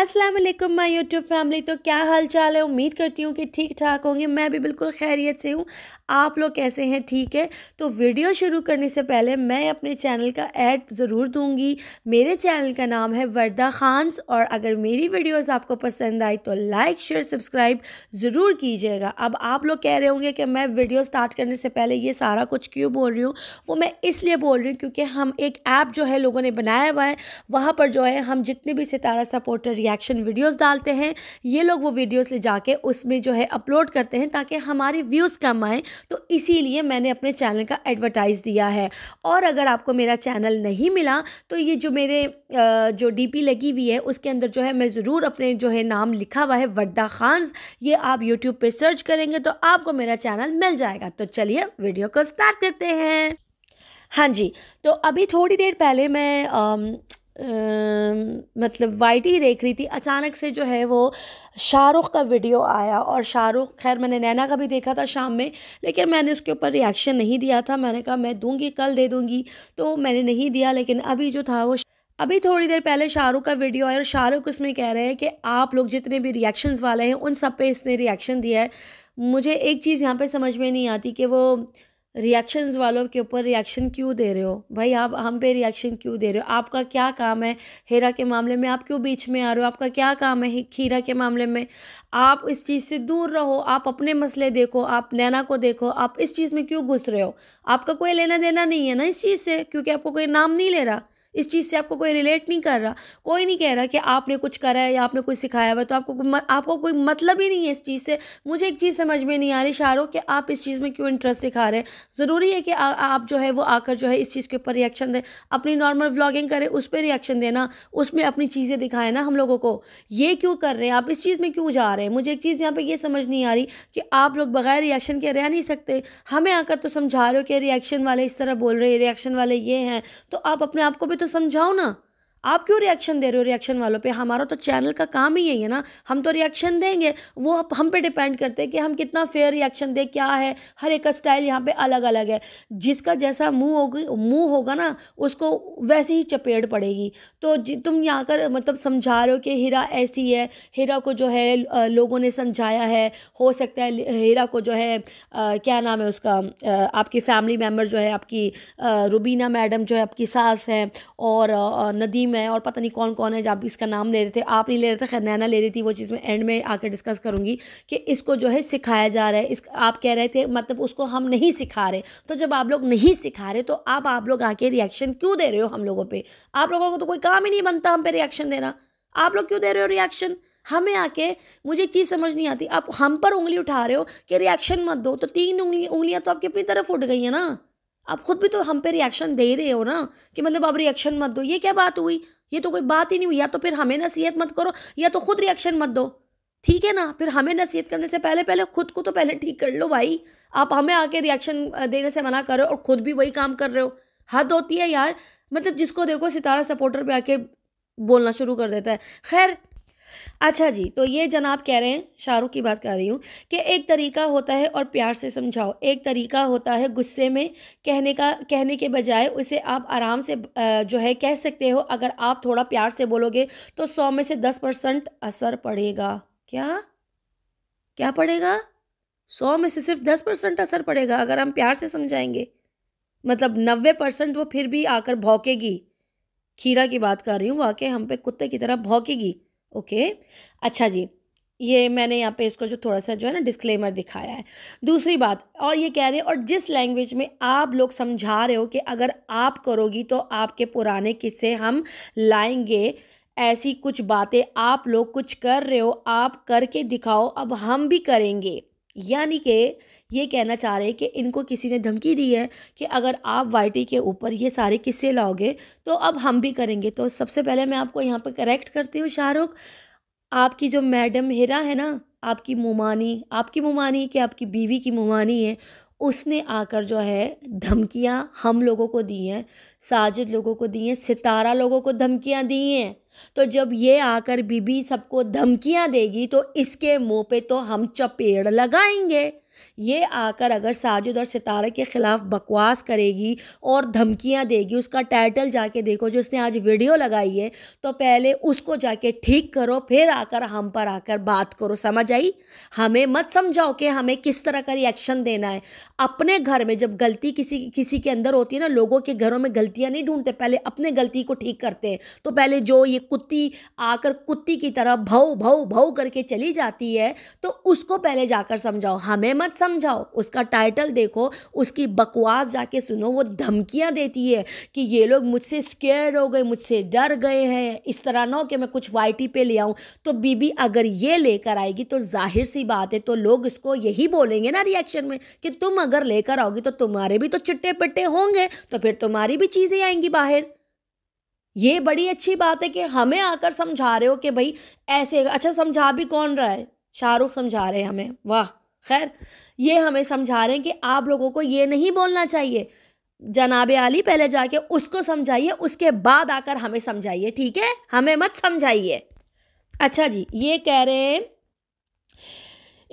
अस्सलाम वालेकुम my YouTube family तो क्या हाल चाल है उम्मीद करती हूँ कि ठीक ठाक होंगे मैं भी बिल्कुल खैरियत से हूँ आप लोग कैसे हैं ठीक है तो वीडियो शुरू करने से पहले मैं अपने चैनल का ऐड ज़रूर दूँगी मेरे चैनल का नाम है वर्दा खान्स और अगर मेरी वीडियोस आपको पसंद आई तो लाइक शेयर सब्सक्राइब ज़रूर कीजिएगा अब आप लोग कह रहे होंगे कि मैं वीडियो स्टार्ट करने से पहले ये सारा कुछ क्यों बोल रही हूँ वो मैं इसलिए बोल रही हूँ क्योंकि हम एक ऐप जो है लोगों ने बनाया हुआ है वहाँ पर जो है हम जितने भी सितारा सपोर्टर रिएक्शन वीडियोस डालते हैं ये लोग वो वीडियोस ले जाके उसमें जो है अपलोड करते हैं ताकि हमारे व्यूज़ कम आएँ तो इसीलिए मैंने अपने चैनल का एडवर्टाइज़ दिया है और अगर आपको मेरा चैनल नहीं मिला तो ये जो मेरे जो डी लगी हुई है उसके अंदर जो है मैं ज़रूर अपने जो है नाम लिखा हुआ है वड्डा खांस ये आप यूट्यूब पर सर्च करेंगे तो आपको मेरा चैनल मिल जाएगा तो चलिए वीडियो को स्टार्ट करते हैं हाँ जी तो अभी थोड़ी देर पहले मैं मतलब वाइट ही देख रही थी अचानक से जो है वो शाहरुख का वीडियो आया और शाहरुख खैर मैंने नैना का भी देखा था शाम में लेकिन मैंने उसके ऊपर रिएक्शन नहीं दिया था मैंने कहा मैं दूंगी कल दे दूंगी तो मैंने नहीं दिया लेकिन अभी जो था वो अभी थोड़ी देर पहले शाहरुख का वीडियो आया और शाहरुख उसमें कह रहे हैं कि आप लोग जितने भी रिएक्शन वाले हैं उन सब पे इसने रिएक्शन दिया है मुझे एक चीज़ यहाँ पर समझ में नहीं आती कि वो रिएक्शंस वालों के ऊपर रिएक्शन क्यों दे रहे हो भाई आप हम पे रिएक्शन क्यों दे रहे हो आपका क्या काम है हेरा के मामले में आप क्यों बीच में आ रहे हो आपका क्या काम है खीरा के मामले में आप इस चीज़ से दूर रहो आप अपने मसले देखो आप नैना को देखो आप इस चीज़ में क्यों घुस रहे हो आपका कोई लेना देना नहीं है ना इस चीज़ से क्योंकि आपको कोई नाम नहीं ले रहा इस चीज़ से आपको कोई रिलेट नहीं कर रहा कोई नहीं कह रहा कि आपने कुछ करा है या आपने कुछ सिखाया हुआ है तो आपको आपको कोई मतलब ही नहीं है इस चीज़ से मुझे एक चीज़ समझ में नहीं आ रही शाहरुख कि आप इस चीज़ में क्यों इंटरेस्ट दिखा रहे हैं ज़रूरी है कि आ, आप जो है वो आकर जो है इस चीज़ के ऊपर रिएक्शन दें अपनी नॉर्मल व्लॉगिंग करें उस पर रिएक्शन देना उसमें अपनी चीज़ें दिखाएं ना हम लोगों को ये क्यों कर रहे हैं आप इस चीज़ में क्यों जा रहे हैं मुझे एक चीज़ यहाँ पर यह समझ नहीं आ रही कि आप लोग बगैर रिएक्शन के रह नहीं सकते हमें आकर तो समझा रहे हो कि रिएक्शन वाले इस तरह बोल रहे हैं रिएक्शन वाले ये हैं तो आप अपने आप को भी तो समझाओ ना आप क्यों रिएक्शन दे रहे हो रिएक्शन वालों पे हमारा तो चैनल का काम ही यही है ना हम तो रिएक्शन देंगे वो हम पे डिपेंड करते हैं कि हम कितना फेयर रिएक्शन दें क्या है हर एक का स्टाइल यहाँ पे अलग अलग है जिसका जैसा मुँह होगी मुँह होगा ना उसको वैसे ही चपेट पड़ेगी तो तुम यहाँ कर मतलब समझा रहे हो कि हीरा ऐसी है हीरा को जो है लोगों ने समझाया है हो सकता है हीरा को जो है क्या नाम है उसका आपकी फैमिली मेम्बर जो है आपकी रूबीना रुबीना मैडम जो है आपकी सास है और नदीम टीम है और पता नहीं कौन कौन है जब इसका नाम ले रहे थे आप नहीं ले रहे थे खैर नैना ले रही थी वो चीज़ मैं एंड में आकर डिस्कस करूँगी कि इसको जो है सिखाया जा रहा है इस आप कह रहे थे मतलब उसको हम नहीं सिखा रहे तो जब आप लोग नहीं सिखा रहे तो आप आप लोग आके रिएक्शन क्यों दे रहे हो हम लोगों पर आप लोगों को तो कोई काम ही नहीं बनता हम पे रिएक्शन देना आप लोग क्यों दे रहे हो रिएक्शन हमें आके मुझे चीज़ समझ नहीं आती आप हम पर उंगली उठा रहे हो कि रिएक्शन मत दो तो तीन उंगली उंगलियाँ तो आपकी अपनी तरफ उठ गई है ना आप खुद भी तो हम पे रिएक्शन दे रहे हो ना कि मतलब आप रिएक्शन मत दो ये क्या बात हुई ये तो कोई बात ही नहीं हुई या तो फिर हमें नसीहत मत करो या तो खुद रिएक्शन मत दो ठीक है ना फिर हमें नसीहत करने से पहले पहले खुद को तो पहले ठीक कर लो भाई आप हमें आके रिएक्शन देने से मना कर रहे हो और खुद भी वही काम कर रहे हो हद होती है यार मतलब जिसको देखो सितारा सपोर्टर पे आके बोलना शुरू कर देता है खैर अच्छा जी तो ये जनाब कह रहे हैं शाहरुख की बात कर रही हूँ कि एक तरीका होता है और प्यार से समझाओ एक तरीका होता है गुस्से में कहने का कहने के बजाय उसे आप आराम से जो है कह सकते हो अगर आप थोड़ा प्यार से बोलोगे तो सौ में से दस परसेंट असर पड़ेगा क्या क्या पड़ेगा सौ में से सिर्फ दस परसेंट असर पड़ेगा अगर हम प्यार से समझाएंगे मतलब नब्बे परसेंट वो फिर भी आकर भौकेगी खीरा की बात कर रही हूँ वाकई आके हम पे कुत्ते की तरह भौकेगी ओके अच्छा जी ये मैंने यहाँ पे इसको जो थोड़ा सा जो है ना डिस्क्लेमर दिखाया है दूसरी बात और ये कह रहे हैं और जिस लैंग्वेज में आप लोग समझा रहे हो कि अगर आप करोगी तो आपके पुराने किस्से हम लाएंगे ऐसी कुछ बातें आप लोग कुछ कर रहे हो आप करके दिखाओ अब हम भी करेंगे यानी कि ये कहना चाह रहे हैं कि इनको किसी ने धमकी दी है कि अगर आप वाई के ऊपर ये सारे किस्से लाओगे तो अब हम भी करेंगे तो सबसे पहले मैं आपको यहाँ पर करेक्ट करती हूँ शाहरुख आपकी जो मैडम हिरा है ना आपकी मुमानी आपकी मुमानी कि आपकी बीवी की मुमानी है उसने आकर जो है धमकियाँ हम लोगों को दी हैं साजिद लोगों को दी हैं सितारा लोगों को धमकियाँ दी हैं तो जब ये आकर बीबी सबको धमकियाँ देगी तो इसके मुंह पे तो हम चपेड़ लगाएंगे ये आकर अगर साजिद और सितारा के ख़िलाफ़ बकवास करेगी और धमकियाँ देगी उसका टाइटल जाके देखो जो उसने आज वीडियो लगाई है तो पहले उसको जाके ठीक करो फिर आकर हम पर आकर बात करो समझ आई हमें मत समझाओ कि हमें किस तरह का रिएक्शन देना है अपने घर में जब गलती किसी किसी के अंदर होती है ना लोगों के घरों में गलतियाँ नहीं ढूंढते पहले अपने गलती को ठीक करते हैं तो पहले जो ये कुत्ती आकर कुत्ती की तरह भव भव भव करके चली जाती है तो उसको पहले जाकर समझाओ हमें मत समझाओ उसका टाइटल देखो उसकी बकवास जाके सुनो वो धमकियाँ देती है कि ये लोग मुझसे स्केयर हो गए मुझसे डर गए हैं इस तरह ना हो कि मैं कुछ वाइटी पे ले आऊँ तो बीबी अगर ये लेकर आएगी तो जाहिर सी बात है तो लोग इसको यही बोलेंगे ना रिएक्शन में कि तुम अगर अगर लेकर आओगी तो तुम्हारे भी तो चिट्टे पिट्टे होंगे तो फिर तुम्हारी भी चीज़ें आएंगी बाहर ये बड़ी अच्छी बात है कि हमें आकर समझा रहे हो कि भाई ऐसे अच्छा समझा भी कौन रहा है शाहरुख समझा रहे हैं हमें वाह खैर ये हमें समझा रहे हैं कि आप लोगों को ये नहीं बोलना चाहिए जनाब आली पहले जाके उसको समझाइए उसके बाद आकर हमें समझाइए ठीक है हमें मत समझाइए अच्छा जी ये कह रहे हैं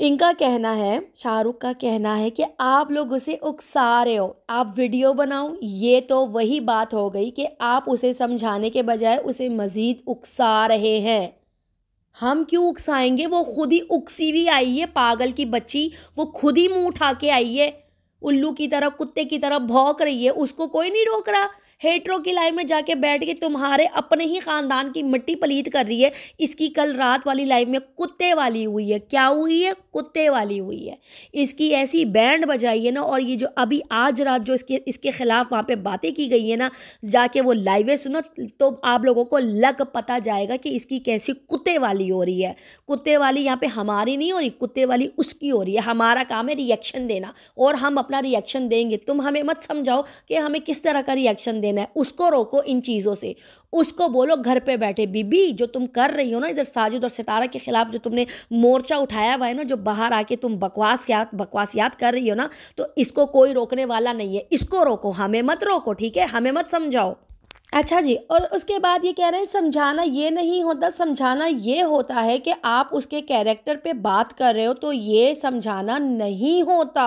इनका कहना है शाहरुख का कहना है कि आप लोग उसे उकसा रहे हो आप वीडियो बनाओ ये तो वही बात हो गई कि आप उसे समझाने के बजाय उसे मज़ीद उकसा रहे हैं हम क्यों उकसाएंगे वो खुद ही उकसी हुई आई है पागल की बच्ची वो खुद ही मुंह उठा के आई है उल्लू की तरह कुत्ते की तरह भौंक रही है उसको कोई नहीं रोक रहा हेटरों की लाइन में जाके बैठ के तुम्हारे अपने ही ख़ानदान की मिट्टी पलीत कर रही है इसकी कल रात वाली लाइव में कुत्ते वाली हुई है क्या हुई है कुत्ते वाली हुई है इसकी ऐसी बैंड बजाई है ना और ये जो अभी आज रात जो इसके इसके ख़िलाफ़ वहाँ पर बातें की गई है ना जाके वो लाइवें सुनो तो आप लोगों को लग पता जाएगा कि इसकी कैसी कुत्ते वाली हो रही है कुत्ते वाली यहाँ पे हमारी नहीं हो रही कुत्ते वाली उसकी हो रही है हमारा काम है रिएक्शन देना और हम अपना रिएक्शन देंगे तुम हमें मत समझाओ कि हमें किस तरह का रिएक्शन दे देना है उसको रोको इन चीज़ों से उसको बोलो घर पे बैठे बीबी जो तुम कर रही हो ना इधर साजिद और सितारा के खिलाफ जो तुमने मोर्चा उठाया हुआ है ना जो बाहर आके तुम बकवास याद याद कर रही हो ना तो इसको कोई रोकने वाला नहीं है इसको रोको हमें मत रोको ठीक है हमें मत समझाओ अच्छा जी और उसके बाद ये कह रहे हैं समझाना ये नहीं होता समझाना ये होता है कि आप उसके कैरेक्टर पे बात कर रहे हो तो ये समझाना नहीं होता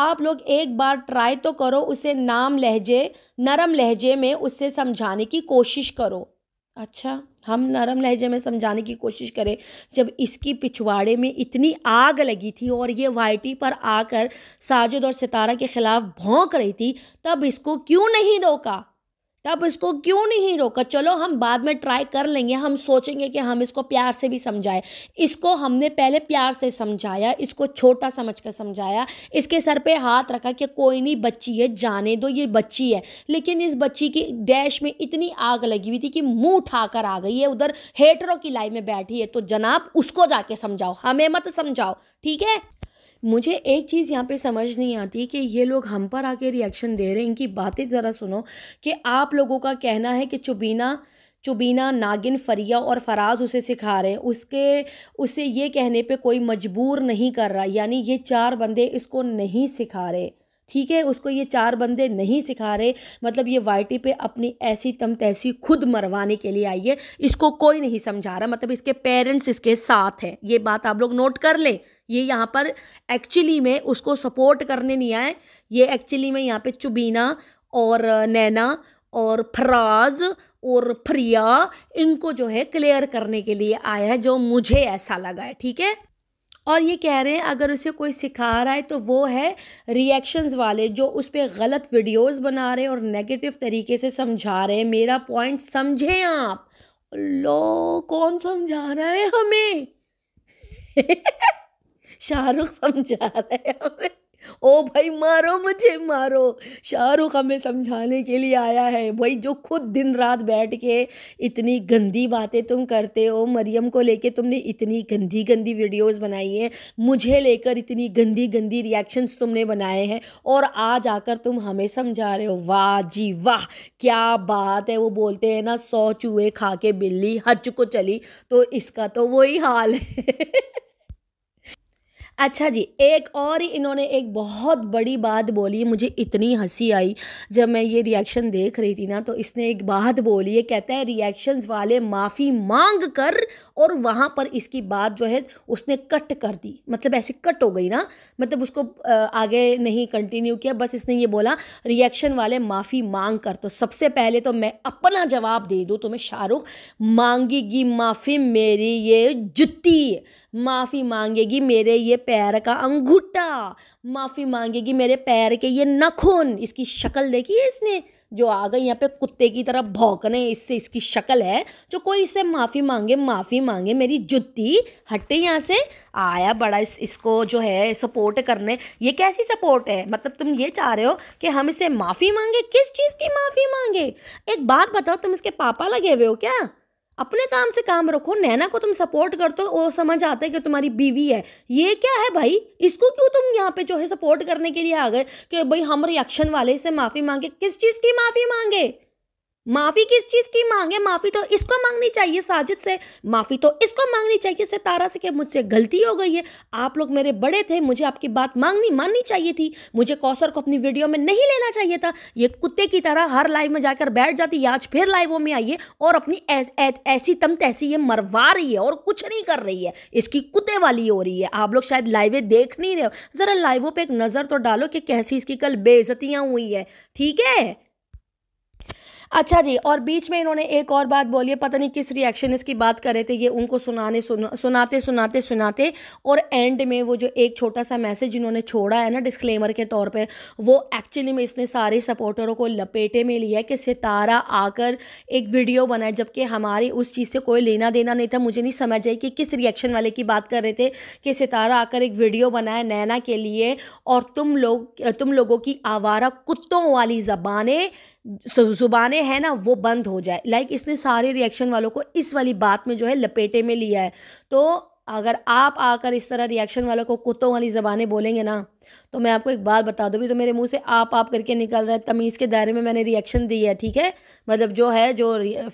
आप लोग एक बार ट्राई तो करो उसे नाम लहजे नरम लहजे में उससे समझाने की कोशिश करो अच्छा हम नरम लहजे में समझाने की कोशिश करें जब इसकी पिछवाड़े में इतनी आग लगी थी और ये वाइटी पर आकर साजिद और सितारा के ख़िलाफ़ भोंक रही थी तब इसको क्यों नहीं रोका तब इसको क्यों नहीं रोका चलो हम बाद में ट्राई कर लेंगे हम सोचेंगे कि हम इसको प्यार से भी समझाए इसको हमने पहले प्यार से समझाया इसको छोटा समझ कर समझाया इसके सर पे हाथ रखा कि कोई नहीं बच्ची है जाने दो ये बच्ची है लेकिन इस बच्ची की डैश में इतनी आग लगी हुई थी कि मुंह उठाकर आ गई है उधर हेटरों की लाइन में बैठी है तो जनाब उसको जाके समझाओ हमें मत समझाओ ठीक है मुझे एक चीज़ यहाँ पे समझ नहीं आती कि ये लोग हम पर आके रिएक्शन दे रहे हैं इनकी बातें ज़रा सुनो कि आप लोगों का कहना है कि चुबीना चुबीना नागिन फरिया और फराज उसे सिखा रहे हैं उसके उसे ये कहने पे कोई मजबूर नहीं कर रहा यानी ये चार बंदे इसको नहीं सिखा रहे ठीक है उसको ये चार बंदे नहीं सिखा रहे मतलब ये वाई पे अपनी ऐसी तम तैसी खुद मरवाने के लिए आई है इसको कोई नहीं समझा रहा मतलब इसके पेरेंट्स इसके साथ हैं ये बात आप लोग नोट कर लें ये यहाँ पर एक्चुअली में उसको सपोर्ट करने नहीं आए ये एक्चुअली में यहाँ पे चुबीना और नैना और फराज और फ्रिया इनको जो है क्लियर करने के लिए आया है जो मुझे ऐसा लगा है ठीक है और ये कह रहे हैं अगर उसे कोई सिखा रहा है तो वो है रिएक्शंस वाले जो उस पर गलत वीडियोस बना रहे और नेगेटिव तरीके से समझा रहे हैं मेरा पॉइंट समझें आप लो कौन समझा रहा है हमें शाहरुख समझा रहा है हमें ओ भाई मारो मुझे मारो शाहरुख हमें समझाने के लिए आया है भाई जो खुद दिन रात बैठ के इतनी गंदी बातें तुम करते हो मरियम को लेके तुमने इतनी गंदी गंदी वीडियोस बनाई हैं मुझे लेकर इतनी गंदी गंदी रिएक्शंस तुमने बनाए हैं और आज आकर तुम हमें समझा रहे हो वाह जी वाह क्या बात है वो बोलते हैं ना सौ चूहे खा के बिल्ली हज को चली तो इसका तो वही हाल है अच्छा जी एक और इन्होंने एक बहुत बड़ी बात बोली मुझे इतनी हंसी आई जब मैं ये रिएक्शन देख रही थी ना तो इसने एक बात बोली है कहता है रिएक्शंस वाले माफ़ी मांग कर और वहाँ पर इसकी बात जो है उसने कट कर दी मतलब ऐसे कट हो गई ना मतलब उसको आगे नहीं कंटिन्यू किया बस इसने ये बोला रिएक्शन वाले माफ़ी मांग कर तो सबसे पहले तो मैं अपना जवाब दे दूँ तुम्हें तो शाहरुख मांगेगी माफ़ी मेरी ये जुत्ती माफ़ी मांगेगी मेरे ये पैर का अंगूठा माफ़ी मांगेगी मेरे पैर के ये नखून इसकी शक्ल देखी है इसने जो आ गई यहाँ पे कुत्ते की तरह भौंकने इससे इसकी शक्ल है जो कोई इससे माफ़ी मांगे माफ़ी मांगे मेरी जुत्ती हटे यहाँ से आया बड़ा इस इसको जो है सपोर्ट करने ये कैसी सपोर्ट है मतलब तुम ये चाह रहे हो कि हम इसे माफ़ी मांगे किस चीज़ की माफ़ी मांगे एक बात बताओ तुम इसके पापा लगे हुए हो क्या अपने काम से काम रखो नैना को तुम सपोर्ट करते हो वो समझ आता है कि तुम्हारी बीवी है ये क्या है भाई इसको क्यों तुम यहाँ पे जो है सपोर्ट करने के लिए आ गए कि भाई हम रिएक्शन वाले से माफ़ी मांगे किस चीज़ की माफ़ी मांगे माफी किस चीज की मांगे माफी तो इसको मांगनी चाहिए साजिद से माफी तो इसको मांगनी चाहिए सितारा से कि मुझसे गलती हो गई है आप लोग मेरे बड़े थे मुझे आपकी बात मांगनी माननी चाहिए थी मुझे कौसर को अपनी वीडियो में नहीं लेना चाहिए था ये कुत्ते की तरह हर लाइव में जाकर बैठ जाती आज फिर लाइवों में आइए और अपनी ऐसी तम तैसी ये मरवा रही है और कुछ नहीं कर रही है इसकी कुत्ते वाली हो रही है आप लोग शायद लाइवें देख नहीं रहे हो जरा लाइवों पर एक नजर तो डालो कि कैसी इसकी कल बेइज्जतियाँ हुई है ठीक है अच्छा जी और बीच में इन्होंने एक और बात बोली है पता नहीं किस रिएक्शन की बात कर रहे थे ये उनको सुनाने सुना सुनाते सुनाते सुनाते और एंड में वो जो एक छोटा सा मैसेज इन्होंने छोड़ा है ना डिस्क्लेमर के तौर पर वो एक्चुअली में इसने सारे सपोर्टरों को लपेटे में लिया है कि सितारा आकर एक वीडियो बनाए जबकि हमारी उस चीज़ से कोई लेना देना नहीं था मुझे नहीं समझ आई कि किस रिएक्शन वाले की बात कर रहे थे कि सितारा आकर एक वीडियो बनाए नैना के लिए और तुम लोग तुम लोगों की आवारा कुत्तों वाली जबान जुबान में है ना वो बंद हो जाए लाइक इसने सारे रिएक्शन वालों को इस वाली बात में जो है लपेटे में लिया है तो अगर आप आकर इस तरह रिएक्शन वालों को कुत्तों वाली ज़बानें बोलेंगे ना तो मैं आपको एक बात बता दूँ भी तो मेरे मुंह से आप आप करके निकल रहा है तमीज़ के दायरे में मैंने रिएक्शन दी है ठीक है मतलब जो है जो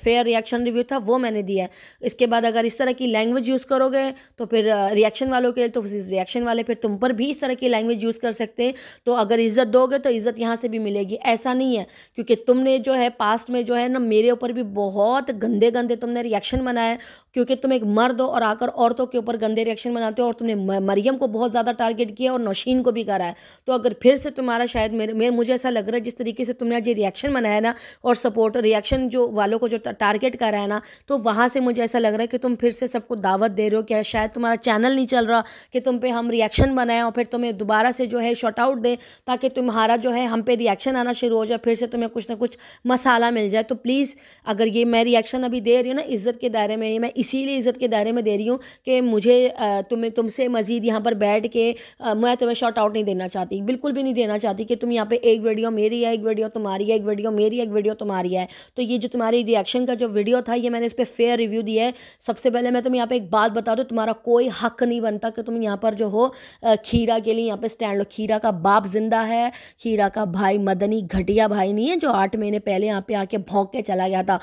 फेयर रिएक्शन रिव्यू था वो मैंने दिया है इसके बाद अगर इस तरह की लैंग्वेज यूज़ करोगे तो फिर रिएक्शन वालों के तो रिएक्शन वाले फिर तुम पर भी इस तरह की लैंग्वेज यूज़ कर सकते हैं तो अगर इज़्ज़त दोगे तो इज़्ज़त यहाँ से भी मिलेगी ऐसा नहीं है क्योंकि तुमने जो है पास्ट में जो है ना मेरे ऊपर भी बहुत गंदे गंदे तुमने रिएक्शन बनाए क्योंकि तुम एक मर्द हो और आकर औरतों के ऊपर गंदे रिएक्शन बनाते हो और तुमने मरियम को बहुत ज़्यादा टारगेट किया और नौशीन को भी भी कर रहा है तो अगर फिर से तुम्हारा शायद मेरे मेरे मुझे ऐसा लग रहा है जिस तरीके से तुमने आज ये रिएक्शन बनाया ना और सपोर्ट रिएक्शन जो वालों को जो टारगेट करा है ना तो वहाँ से मुझे ऐसा लग रहा है कि तुम फिर से सबको दावत दे रहे हो क्या शायद तुम्हारा चैनल नहीं चल रहा कि तुम पे हम रिएक्शन बनाएं और फिर तुम्हें दोबारा से जो है शॉर्ट आउट दें ताकि तुम्हारा जो है हम पे रिएक्शन आना शुरू हो जाए फिर से तुम्हें कुछ ना कुछ मसाला मिल जाए तो प्लीज़ अगर ये मैं रिएक्शन अभी दे रही हूँ ना इज़्ज़त के दायरे में मैं इसीलिए इज़्ज़त के दायरे में दे रही हूँ कि मुझे तुम्हें तुमसे मज़ीद यहाँ पर बैठ के मैं तुम्हें शॉर्ट आउट आउट नहीं देना चाहती बिल्कुल भी नहीं देना चाहती कि तुम यहाँ पे एक वीडियो मेरी है एक वीडियो तुम्हारी है एक वीडियो मेरी है एक वीडियो तुम्हारी है तो ये जो तुम्हारी रिएक्शन का जो वीडियो था ये मैंने इस पर फेयर रिव्यू दिया है सबसे पहले मैं तुम यहाँ पे एक बात बता दूँ तुम्हारा कोई हक नहीं बनता कि तुम यहाँ पर जो हो खीरा के लिए यहाँ पर स्टैंड लो खीरा का बाप जिंदा है खीरा का भाई मदनी घटिया भाई नहीं है जो आठ महीने पहले यहाँ पे आके भोंक के चला गया था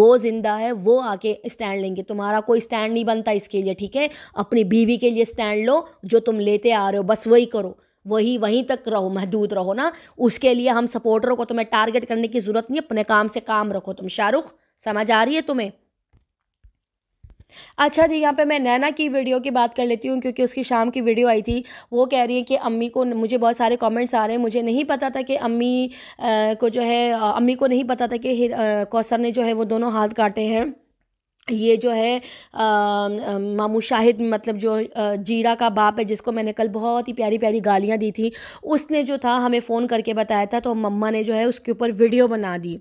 वो जिंदा है वो आके स्टैंड लेंगे तुम्हारा कोई स्टैंड नहीं बनता इसके लिए ठीक है अपनी बीवी के लिए स्टैंड लो जो तुम लेते आ रहे हो बस वही करो वही वहीं तक रहो महदूद रहो ना उसके लिए हम सपोर्टरों को तुम्हें टारगेट करने की ज़रूरत नहीं अपने काम से काम रखो तुम शाहरुख समझ आ रही है तुम्हें अच्छा जी यहाँ पे मैं नैना की वीडियो की बात कर लेती हूँ क्योंकि उसकी शाम की वीडियो आई थी वो कह रही है कि अम्मी को मुझे बहुत सारे कमेंट्स आ रहे हैं मुझे नहीं पता था कि अम्मी को जो है अम्मी को नहीं पता था कि कौसर ने जो है वो दोनों हाथ काटे हैं ये जो है मामू शाहिद मतलब जो जीरा का बाप है जिसको मैंने कल बहुत ही प्यारी प्यारी गालियाँ दी थी उसने जो था हमें फ़ोन करके बताया था तो मम्मा ने जो है उसके ऊपर वीडियो बना दी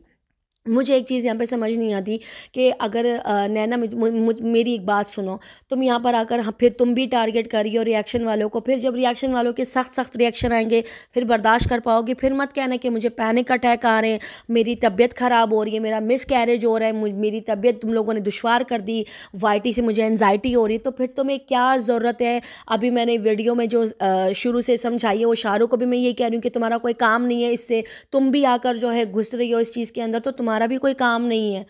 मुझे एक चीज़ यहाँ पे समझ नहीं आती कि अगर नैना मेरी एक बात सुनो तुम यहाँ पर आकर हाँ फिर तुम भी टारगेट कर रही हो रिएक्शन वालों को फिर जब रिएक्शन वालों के सख्त सख्त रिएक्शन आएंगे फिर बर्दाश्त कर पाओगे फिर मत कहना कि मुझे पैनिक अटैक आ रहे हैं मेरी तबीयत ख़राब हो रही है मेरा मिस कैरेज हो रहा है मेरी तबीयत तुम लोगों ने दुशवार कर दी वाइटी से मुझे एनजाइटी हो रही तो फिर तुम्हें क्या ज़रूरत है अभी मैंने वीडियो में जो शुरू से समझाई है वो शाहरुख को भी मैं ये कह रही हूँ कि तुम्हारा कोई काम नहीं है इससे तुम भी आकर जो है घुस रही हो इस चीज़ के अंदर तो तुम तुम्हारा भी कोई काम नहीं है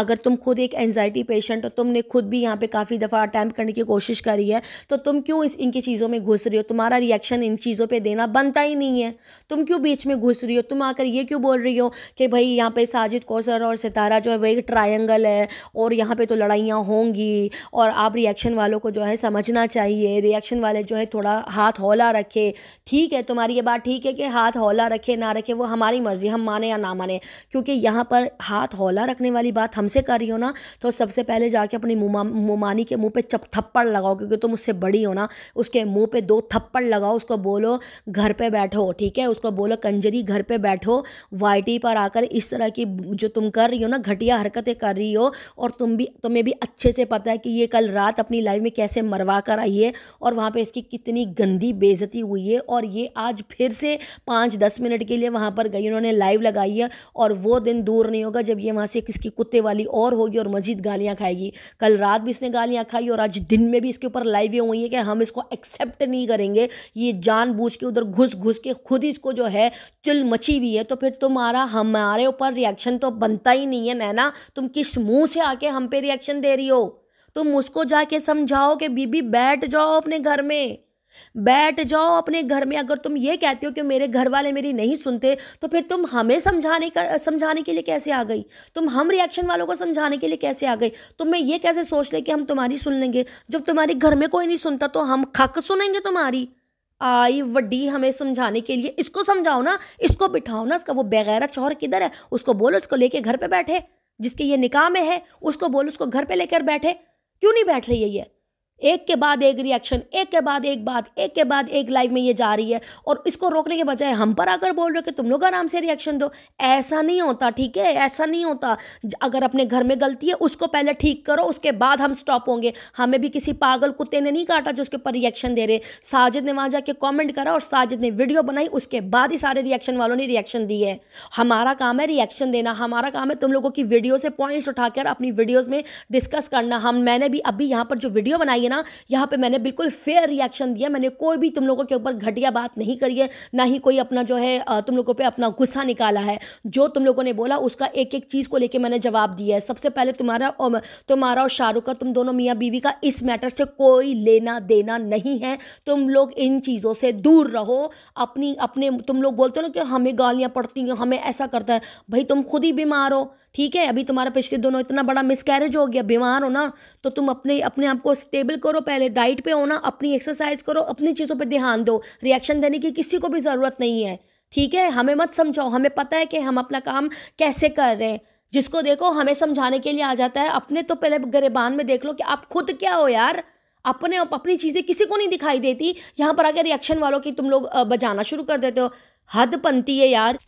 अगर तुम खुद एक एनजाइटी पेशेंट हो तुमने खुद भी यहाँ पे काफ़ी दफ़ा अटैम्प्ट करने की कोशिश करी है तो तुम क्यों इस इनकी चीज़ों में घुस रही हो तुम्हारा रिएक्शन इन चीज़ों पर देना बनता ही नहीं है तुम क्यों बीच में घुस रही हो तुम आकर ये क्यों बोल रही हो कि भाई यहाँ पर साजिद कौसर और सितारा जो है वही ट्राइंगल है और यहाँ पर तो लड़ाइयाँ होंगी और आप रिएक्शन वालों को जो है समझना चाहिए रिएक्शन वाले जो है थोड़ा हाथ हौला रखे ठीक है तुम्हारी ये बात ठीक है कि हाथ हौला रखे ना रखे वो हमारी मर्ज़ी हम माने या ना माने क्योंकि यहाँ पर हाथ हौला रखने वाली बात हमसे कर रही हो ना तो सबसे पहले जाके अपनी मोमानी के मुंह पे चप थप्पड़ लगाओ क्योंकि तुम उससे बड़ी हो ना उसके मुंह पे दो थप्पड़ लगाओ उसको बोलो घर पे बैठो ठीक है उसको बोलो कंजरी घर पे बैठो वाइटी पर आकर इस तरह की जो तुम कर रही हो ना घटिया हरकतें कर रही हो और तुम भी तुम्हें भी अच्छे से पता है कि ये कल रात अपनी लाइफ में कैसे मरवा कर आई है और वहाँ पर इसकी कितनी गंदी बेजती हुई है और ये आज फिर से पाँच दस मिनट के लिए वहाँ पर गई उन्होंने लाइव लगाई है और वो दिन दूर नहीं होगा जब ये वहाँ से किसकी कुत्ते वाली और होगी और मजीद गालियाँ खाएगी कल रात भी इसने गालियाँ खाई और आज दिन में भी इसके ऊपर लाइव हुई है कि हम इसको एक्सेप्ट नहीं करेंगे ये जान के उधर घुस घुस के खुद ही इसको जो है चुल मची हुई है तो फिर तुम्हारा हमारे ऊपर रिएक्शन तो बनता ही नहीं है नैना तुम किस मुँह से आके हम पे रिएक्शन दे रही हो तुम उसको जाके समझाओ कि बीबी बैठ जाओ अपने घर में बैठ जाओ अपने घर में अगर तुम ये कहती हो कि मेरे घर वाले मेरी नहीं सुनते तो फिर तुम हमें समझाने का समझाने के लिए कैसे आ गई तुम हम रिएक्शन वालों को समझाने के लिए कैसे आ गई तुम्हें ये कैसे सोच ले कि हम तुम्हारी सुन लेंगे जब तुम्हारे घर में कोई नहीं सुनता तो हम खक सुनेंगे तुम्हारी आई वड्डी हमें समझाने के लिए इसको समझाओ ना इसको बिठाओ ना इसका वो बेगैरा चौहर किधर है उसको बोलो उसको लेके घर पे बैठे जिसके ये निकाह में है उसको बोलो उसको घर पे लेकर बैठे क्यों नहीं बैठ रही है ये एक के बाद एक रिएक्शन एक के बाद एक बात एक के बाद एक लाइव में ये जा रही है और इसको रोकने के बजाय हम पर आकर बोल रहे हो कि तुम लोग आराम से रिएक्शन दो ऐसा नहीं होता ठीक है ऐसा नहीं होता अगर अपने घर में गलती है उसको पहले ठीक करो उसके बाद हम स्टॉप होंगे हमें भी किसी पागल कुत्ते ने नहीं काटा जो उसके ऊपर रिएक्शन दे रहे साजिद ने वहाँ जाके कॉमेंट करा और साजिद ने वीडियो बनाई उसके बाद ही सारे रिएक्शन वालों ने रिएक्शन दी है हमारा काम है रिएक्शन देना हमारा काम है तुम लोगों की वीडियो से पॉइंट्स उठाकर अपनी वीडियोज़ में डिस्कस करना हम मैंने भी अभी यहाँ पर जो वीडियो बनाई है ना यहाँ पे मैंने बिल्कुल फेयर रिएक्शन दिया मैंने कोई भी तुम लोगों के ऊपर घटिया बात नहीं करी है ना ही कोई अपना जो है तुम लोगों पर अपना गुस्सा निकाला है जो तुम लोगों ने बोला उसका एक एक चीज़ को लेकर मैंने जवाब दिया है सबसे पहले तुम्हारा और तुम्हारा और शाहरुख का तुम दोनों मियाँ बीवी का इस मैटर से कोई लेना देना नहीं है तुम लोग इन चीज़ों से दूर रहो अपनी अपने तुम लोग बोलते हो ना कि हमें गालियाँ पड़ती हैं हमें ऐसा करता है भाई तुम खुद ही बीमार हो ठीक है अभी तुम्हारा पिछले दोनों इतना बड़ा मिसकैरेज हो गया बीमार हो ना तो तुम अपने अपने आप को स्टेबल स्ट्रगल करो पहले डाइट पे होना अपनी एक्सरसाइज करो अपनी चीज़ों पे ध्यान दो रिएक्शन देने की किसी को भी ज़रूरत नहीं है ठीक है हमें मत समझाओ हमें पता है कि हम अपना काम कैसे कर रहे हैं जिसको देखो हमें समझाने के लिए आ जाता है अपने तो पहले गरेबान में देख लो कि आप खुद क्या हो यार अपने अपनी चीज़ें किसी को नहीं दिखाई देती यहाँ पर आके रिएक्शन वालों की तुम लोग बजाना शुरू कर देते हो हद पनती है यार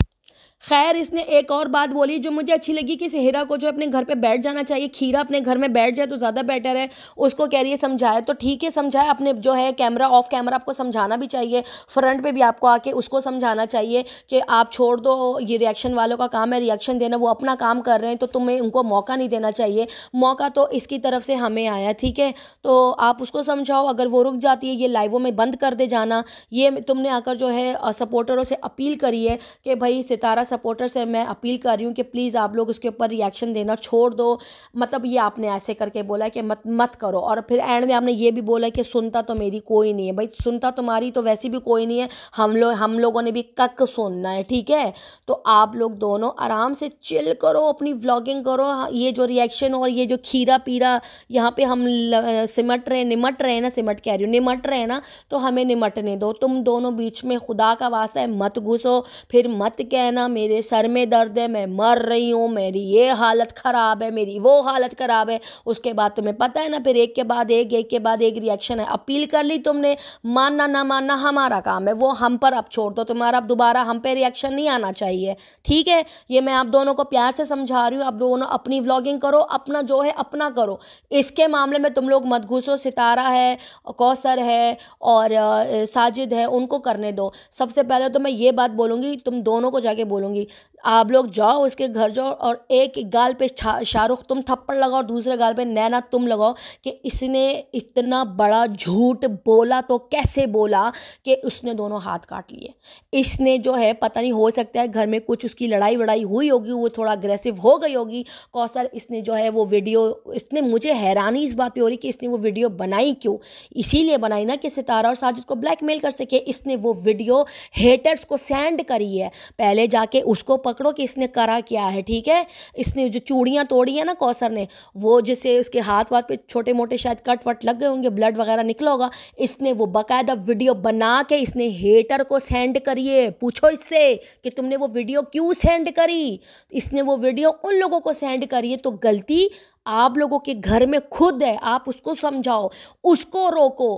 खैर इसने एक और बात बोली जो मुझे अच्छी लगी कि सेहरा को जो अपने घर पे बैठ जाना चाहिए खीरा अपने घर में बैठ जाए तो ज़्यादा बेटर है उसको कह रही है समझाए तो ठीक है समझाए अपने जो है कैमरा ऑफ कैमरा आपको समझाना भी चाहिए फ्रंट पे भी आपको आके उसको समझाना चाहिए कि आप छोड़ दो ये रिएक्शन वालों का काम है रिएक्शन देना वो अपना काम कर रहे हैं तो तुम्हें उनको मौका नहीं देना चाहिए मौका तो इसकी तरफ से हमें आया ठीक है तो आप उसको समझाओ अगर वो रुक जाती है ये लाइवों में बंद कर दे जाना ये तुमने आकर जो है सपोर्टरों से अपील करी है कि भाई सितारा सपोर्टर से मैं अपील कर रही हूँ कि प्लीज़ आप लोग उसके ऊपर रिएक्शन देना छोड़ दो मतलब ये आपने ऐसे करके बोला कि मत मत करो और फिर एंड में आपने ये भी बोला कि सुनता तो मेरी कोई नहीं है भाई सुनता तुम्हारी तो वैसी भी कोई नहीं है हम लोग हम लोगों ने भी कक सुनना है ठीक है तो आप लोग दोनों आराम से चिल करो अपनी व्लॉगिंग करो हाँ, ये जो रिएक्शन और ये जो खीरा पीरा यहाँ पे हम सिमट रहे निमट रहे हैं ना सिमट कह रही हूँ निमट रहे हैं ना तो हमें निमटने दो तुम दोनों बीच में खुदा का वास्ता है मत घुसो फिर मत कहना मेरे सर में दर्द है मैं मर रही हूँ मेरी ये हालत ख़राब है मेरी वो हालत ख़राब है उसके बाद तुम्हें पता है ना फिर एक के बाद एक एक के बाद एक रिएक्शन है अपील कर ली तुमने मानना ना मानना हमारा काम है वो हम पर अब छोड़ दो तुम्हारा अब दोबारा हम पे रिएक्शन नहीं आना चाहिए ठीक है ये मैं आप दोनों को प्यार से समझा रही हूँ आप दोनों अपनी व्लॉगिंग करो अपना जो है अपना करो इसके मामले में तुम लोग मत घुसो सितारा है कौसर है और साजिद है उनको करने दो सबसे पहले तो मैं ये बात बोलूँगी तुम दोनों को जाके बोलूँगी बोलूँगी आप लोग जाओ उसके घर जाओ और एक गाल पे शाहरुख तुम थप्पड़ लगाओ दूसरे गाल पे नैना तुम लगाओ कि इसने इतना बड़ा झूठ बोला तो कैसे बोला कि उसने दोनों हाथ काट लिए इसने जो है पता नहीं हो सकता है घर में कुछ उसकी लड़ाई वड़ाई हुई होगी वो थोड़ा अग्रेसिव हो गई होगी कौसर इसने जो है वो वीडियो इसने मुझे हैरानी इस बात पर हो रही कि इसने वो वीडियो बनाई क्यों इसीलिए बनाई ना कि सितारा और साजिद को ब्लैकमेल कर सके इसने वो वीडियो हेटर्स को सेंड करी है पहले जाके उसको पकड़ो कि इसने करा क्या है ठीक है इसने जो चूड़ियाँ तोड़ी है ना कौसर ने वो जैसे उसके हाथ वाथ पे छोटे मोटे शायद कट वट लग गए होंगे ब्लड वगैरह निकला होगा इसने वो बाकायदा वीडियो बना के इसने हेटर को सेंड करिए पूछो इससे कि तुमने वो वीडियो क्यों सेंड करी इसने वो वीडियो उन लोगों को सेंड करिए तो गलती आप लोगों के घर में खुद है आप उसको समझाओ उसको रोको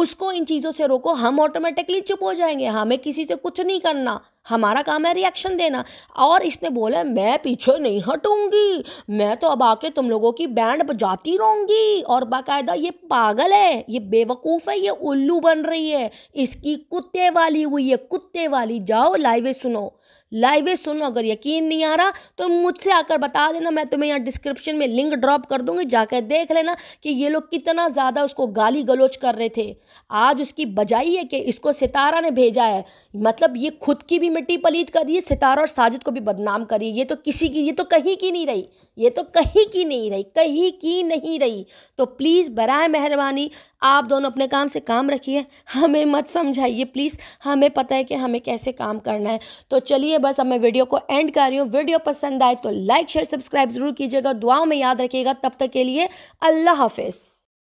उसको इन चीज़ों से रोको हम ऑटोमेटिकली चुप हो जाएंगे हमें किसी से कुछ नहीं करना हमारा काम है रिएक्शन देना और इसने बोला मैं पीछे नहीं हटूंगी मैं तो अब आके तुम लोगों की बैंड बजाती रहूंगी और बाकायदा ये पागल है ये बेवकूफ़ है ये उल्लू बन रही है इसकी कुत्ते वाली हुई है कुत्ते वाली जाओ लाइव सुनो लाइव सुनो अगर यकीन नहीं आ रहा तो मुझसे आकर बता देना मैं तुम्हें यहाँ डिस्क्रिप्शन में लिंक ड्रॉप कर दूंगी जाकर देख लेना कि ये लोग कितना ज़्यादा उसको गाली गलोच कर रहे थे आज उसकी बजाई है कि इसको सितारा ने भेजा है मतलब ये खुद की भी मिट्टी पलीत करी है सितारा और साजिद को भी बदनाम करी ये तो किसी की ये तो कहीं की नहीं रही ये तो कहीं की नहीं रही कहीं की नहीं रही तो प्लीज़ बर मेहरबानी आप दोनों अपने काम से काम रखिए हमें मत समझाइए प्लीज़ हमें पता है कि हमें कैसे काम करना है तो चलिए लिए बस अब मैं वीडियो को एंड कर रही हूँ वीडियो पसंद आए तो लाइक शेयर सब्सक्राइब जरूर कीजिएगा दुआओं में याद रखिएगा तब तक के लिए अल्लाह हाफिज़